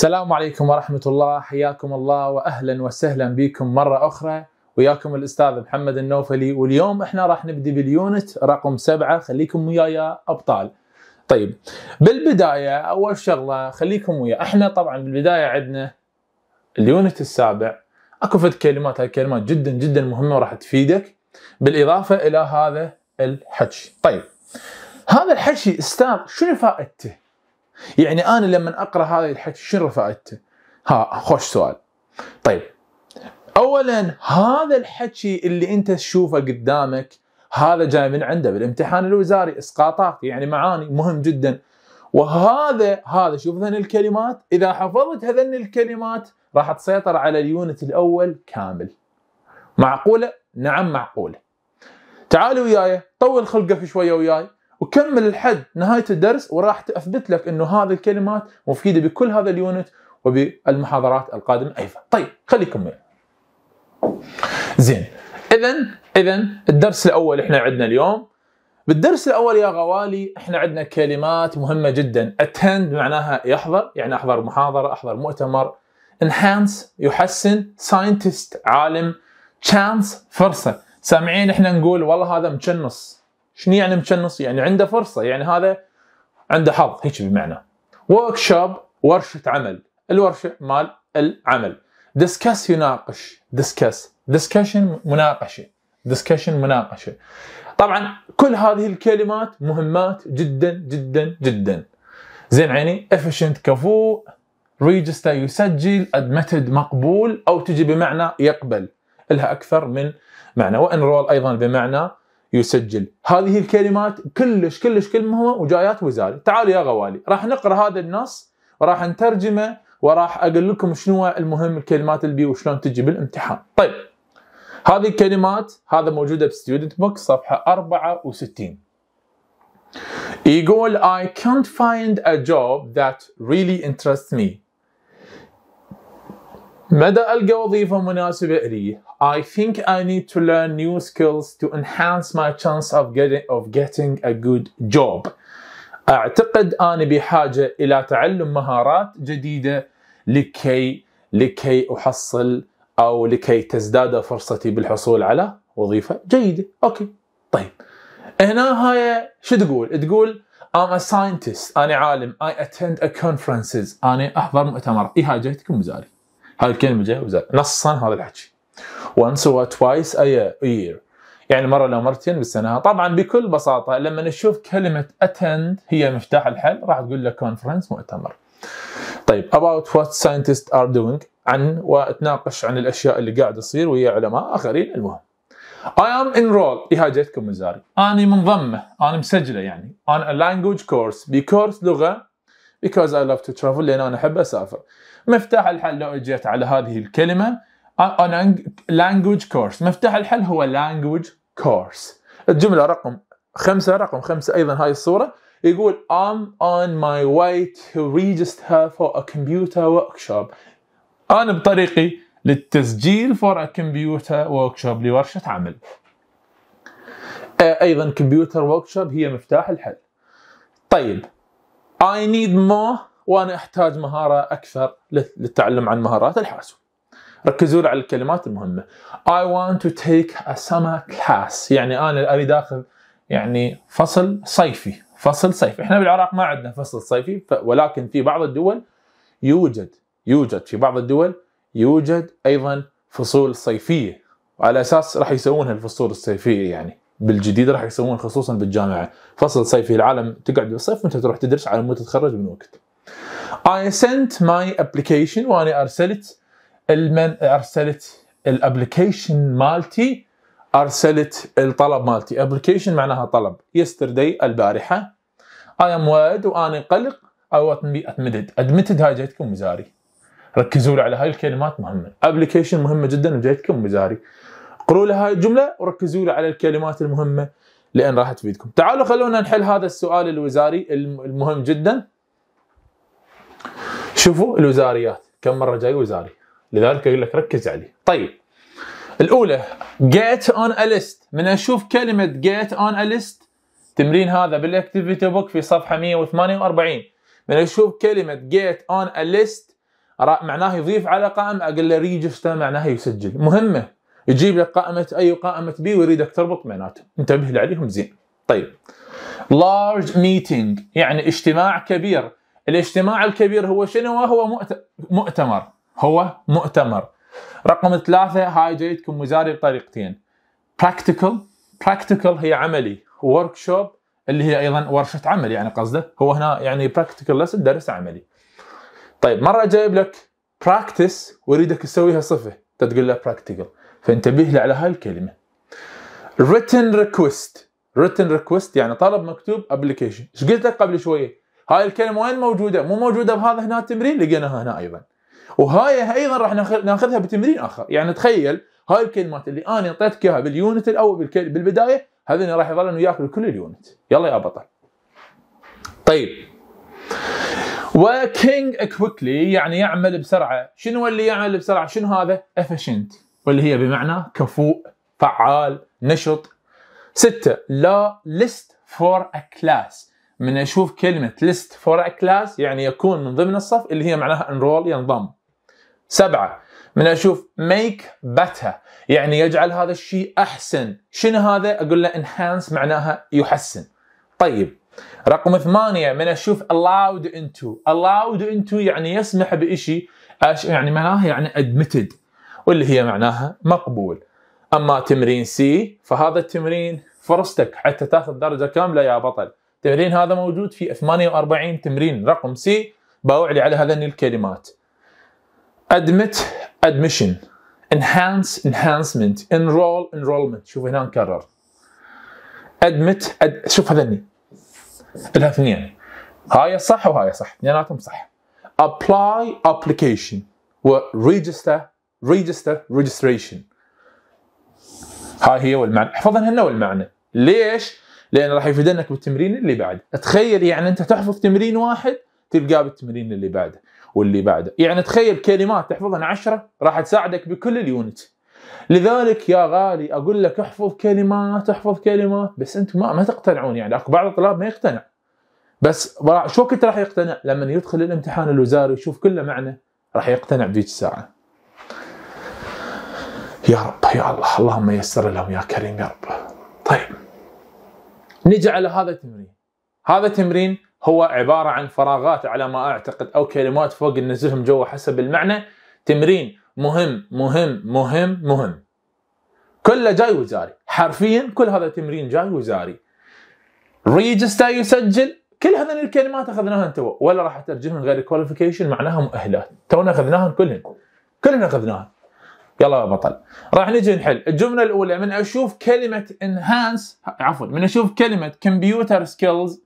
السلام عليكم ورحمة الله حياكم الله وأهلا وسهلا بكم مرة أخرى وياكم الأستاذ محمد النوفلي واليوم احنا راح نبدي باليونت رقم سبعة خليكم ويايا أبطال طيب بالبداية أول شغلة خليكم ويا احنا طبعا بالبداية عندنا اليونت السابع اكو فد كلمات هاي الكلمات جدا جدا مهمة وراح تفيدك بالإضافة إلى هذا الحكي طيب هذا الحكي استاذ شنو فائدته؟ يعني انا لما اقرا هذا الحكي شنو فائدته؟ ها خوش سؤال. طيب اولا هذا الحكي اللي انت تشوفه قدامك هذا جاي من عنده بالامتحان الوزاري اسقاطات يعني معاني مهم جدا وهذا هذا شوف هذن الكلمات اذا حفظت هذن الكلمات راح تسيطر على اليونت الاول كامل معقوله نعم معقوله تعالوا وياي طول خلقك شويه وياي وكمل لحد نهايه الدرس وراح اثبت لك انه هذه الكلمات مفيده بكل هذا اليونت وبالمحاضرات القادمه ايضا. طيب خليكم معي. زين اذا اذا الدرس الاول احنا عندنا اليوم بالدرس الاول يا غوالي احنا عندنا كلمات مهمه جدا اتند معناها يحضر يعني احضر محاضره احضر مؤتمر انهانس يحسن ساينتست عالم تشانس فرصه سامعين احنا نقول والله هذا مشنص شنو يعني مشنص؟ يعني عنده فرصه يعني هذا عنده حظ هيك بمعنى ورك شوب ورشه عمل، الورشه مال العمل. ديسكس يناقش، ديسكس، ديسكشن مناقشه، ديسكشن مناقشه. طبعا كل هذه الكلمات مهمات جدا جدا جدا. زين عيني افشنت كفو ريجستر يسجل ادمتد مقبول او تجي بمعنى يقبل لها اكثر من معنى وانرول ايضا بمعنى يسجل هذه الكلمات كلش كلش كل مهمة وجايات وزارة تعال يا غوالي راح نقرأ هذا النص وراح نترجمه وراح أقول لكم شنو المهم الكلمات اللي بيه وشلون تجي بالامتحان طيب هذه الكلمات هذا موجودة بستودنت بوك صفحة 64 يقول I can't find a job that really interests me مدى ألقى وظيفة مناسبة لي I think I need to learn new skills to enhance my chance of getting, of getting a good job أعتقد أني بحاجة إلى تعلم مهارات جديدة لكي لكي أحصل أو لكي تزداد فرصتي بالحصول على وظيفة جيدة أوكي طيب هنا هاي شو تقول تقول I'm a scientist أنا عالم I attend a conferences أنا أحضر مؤتمر إيه جهتكم مزاري هاي الكلمه جاوزه نصا هذا الحكي once or twice a year يعني مره لو مرتين بالسنه طبعا بكل بساطه لما نشوف كلمه اتند هي مفتاح الحل راح تقول لك كونفرنس مؤتمر طيب about what scientists are doing عن وتناقش عن الاشياء اللي قاعد تصير ويا علماء اخرين المهم I am enrolled إيها جيتكم مزاري أنا منضمة أنا مسجلة يعني on a language course بكورس لغة because I love to travel لأن أنا أحب أسافر مفتاح الحل لو اجيت على هذه الكلمة on language course مفتاح الحل هو language course الجملة رقم خمسة رقم خمسة أيضا هاي الصورة يقول I'm on my way to register for a computer workshop أنا بطريقي للتسجيل for a computer workshop لورشة عمل أيضا computer workshop هي مفتاح الحل طيب I need more وأنا أحتاج مهارة أكثر للتعلم عن مهارات الحاسوب ركزوا على الكلمات المهمة I want to take a summer class يعني أنا أريد أخذ يعني فصل صيفي فصل صيفي احنا بالعراق ما عندنا فصل صيفي ولكن في بعض الدول يوجد يوجد في بعض الدول يوجد ايضا فصول صيفيه وعلى اساس راح يسوونها الفصول الصيفيه يعني بالجديد راح يسوون خصوصا بالجامعه فصل صيفي العالم تقعد بالصيف وانت تروح تدرس على مود تتخرج من وقت I sent my application وانا ارسلت المن ارسلت الابلكيشن مالتي ارسلت الطلب مالتي ابلكيشن معناها طلب yesterday البارحه I am worried وانا قلق I want to be admitted admitted هاي جايتكم مزاري ركزوا على هاي الكلمات مهمه ابلكيشن مهمه جدا وجايتكم مزاري اقروا لي هاي الجمله وركزوا لي على الكلمات المهمه لان راح تفيدكم تعالوا خلونا نحل هذا السؤال الوزاري المهم جدا شوفوا الوزاريات كم مره جاي وزاري لذلك اقول لك ركز عليه طيب الاولى get on a list من اشوف كلمه get on a list تمرين هذا بالاكتيفيتي بوك في صفحه 148 من اشوف كلمه get on a list معناه يضيف على قائمه اقول له ريجستر معناها يسجل مهمه يجيب لك قائمه اي وقائمه بي ويريدك تربط بيناتهم انتبه لي عليهم زين طيب large meeting يعني اجتماع كبير الاجتماع الكبير هو شنو هو مؤتمر هو مؤتمر رقم ثلاثة هاي جايتكم مزاري بطريقتين practical practical هي عملي workshop اللي هي ايضا ورشة عمل يعني قصده هو هنا يعني practical lesson درس عملي طيب مرة جايب لك practice ويريدك تسويها صفة تقول له practical فانتبه لي على هاي الكلمه written request written request يعني طلب مكتوب application ايش قلت لك قبل شويه هاي الكلمه وين موجوده مو موجوده بهذا هنا التمرين لقيناها هنا ايضا وهاي ايضا راح ناخذها بتمرين اخر يعني تخيل هاي الكلمات اللي انا اعطيتك اياها باليونت الاول بالبدايه هذين راح يظلون وياك بكل اليونت يلا يا بطل طيب وكينج كويكلي يعني يعمل بسرعه شنو اللي يعمل بسرعه شنو هذا efficient واللي هي بمعنى كفوء فعال نشط ستة لا list for a class من أشوف كلمة list for a class يعني يكون من ضمن الصف اللي هي معناها enroll ينضم سبعة من أشوف make better يعني يجعل هذا الشيء أحسن شنو هذا أقول له enhance معناها يحسن طيب رقم ثمانية من أشوف allowed into allowed into يعني يسمح بإشي يعني معناها يعني admitted واللي هي معناها مقبول اما تمرين سي فهذا التمرين فرصتك حتى تاخذ درجه كامله يا بطل التمرين هذا موجود في 48 تمرين رقم سي باوعلي على هذين الكلمات admit admission enhance enhancement enroll enrollment شوف هنا نكرر admit أد... شوف هذني لها اثنين هاي صح وهاي صح اثنيناتهم صح apply application و register ريجستر ريجستريشن هاي هي والمعنى احفظ هنا والمعنى ليش؟ لان راح يفيدنك بالتمرين اللي بعده تخيل يعني انت تحفظ تمرين واحد تلقاه بالتمرين اللي بعده واللي بعده يعني تخيل كلمات تحفظها عشرة راح تساعدك بكل اليونت لذلك يا غالي اقول لك احفظ كلمات احفظ كلمات بس انتم ما, ما تقتنعون يعني اكو بعض الطلاب ما يقتنع بس شو كنت راح يقتنع لما يدخل الامتحان الوزاري يشوف كله معنى راح يقتنع بذيك الساعه يا رب يا الله اللهم يسر لهم يا كريم يا رب طيب نجي على هذا التمرين هذا التمرين هو عبارة عن فراغات على ما أعتقد أو كلمات فوق ننزلهم جوا حسب المعنى تمرين مهم مهم مهم مهم كله جاي وزاري حرفيا كل هذا تمرين جاي وزاري ريجستا يسجل كل هذه الكلمات اخذناها تو ولا راح اترجمها غير كواليفيكيشن معناها مؤهلات تونا اخذناها كلهم كلنا اخذناها يلا يا بطل راح نجي نحل الجمله الاولى من اشوف كلمه انهانس عفوا من اشوف كلمه كمبيوتر سكيلز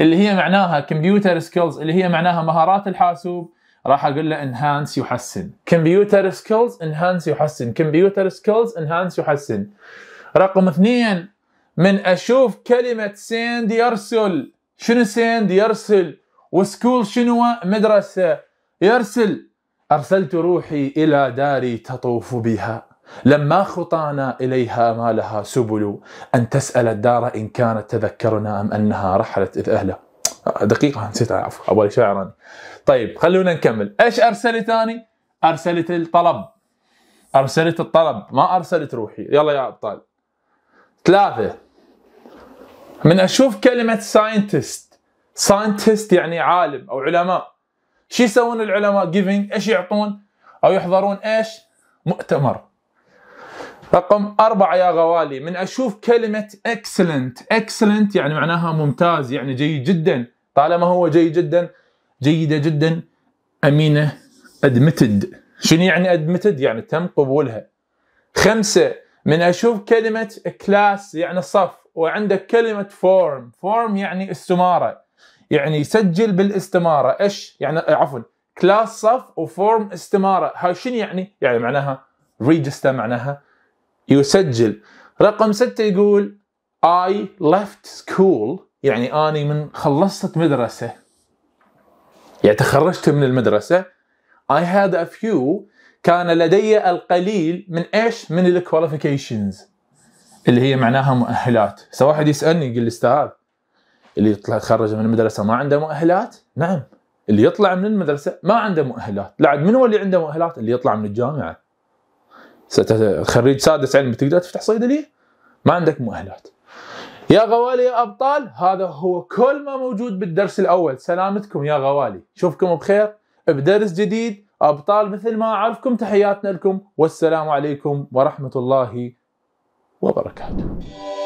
اللي هي معناها كمبيوتر سكيلز اللي هي معناها مهارات الحاسوب راح اقول له انهانس يحسن كمبيوتر سكيلز انهانس يحسن كمبيوتر سكيلز انهانس يحسن رقم اثنين من اشوف كلمه سيند يرسل شنو سيند يرسل وسكول شنو مدرسه يرسل أرسلت روحي إلى داري تطوف بها لما خطانا إليها ما لها سبل أن تسأل الدار إن كانت تذكرنا أم أنها رحلت إذ أهله دقيقة نسيت عفوا أول شاعرا طيب خلونا نكمل إيش أرسلت أني أرسلت الطلب أرسلت الطلب ما أرسلت روحي يلا يا أبطال ثلاثة من أشوف كلمة ساينتست ساينتست يعني عالم أو علماء شو يسوون العلماء جيفنج ايش يعطون او يحضرون ايش مؤتمر رقم أربعة يا غوالي من أشوف كلمة excellent excellent يعني معناها ممتاز يعني جيد جدا طالما هو جيد جدا جيدة جدا أمينة admitted شنو يعني admitted يعني تم قبولها خمسة من أشوف كلمة كلاس يعني صف وعندك كلمة فورم فورم يعني استمارة يعني يسجل بالاستماره ايش يعني آه، عفوا كلاس صف وفورم استماره هاي شنو يعني يعني معناها ريجستر معناها يسجل رقم ستة يقول I left school يعني اني من خلصت مدرسه يعني تخرجت من المدرسه I had a few كان لدي القليل من ايش؟ من الكواليفيكيشنز اللي هي معناها مؤهلات، سواحد واحد يسالني يقول لي استاذ اللي يطلع يتخرج من المدرسه ما عنده مؤهلات نعم اللي يطلع من المدرسه ما عنده مؤهلات لعد من هو اللي عنده مؤهلات اللي يطلع من الجامعه خريج سادس علم تقدر تفتح صيدليه ما عندك مؤهلات يا غوالي يا ابطال هذا هو كل ما موجود بالدرس الاول سلامتكم يا غوالي شوفكم بخير بدرس جديد ابطال مثل ما اعرفكم تحياتنا لكم والسلام عليكم ورحمه الله وبركاته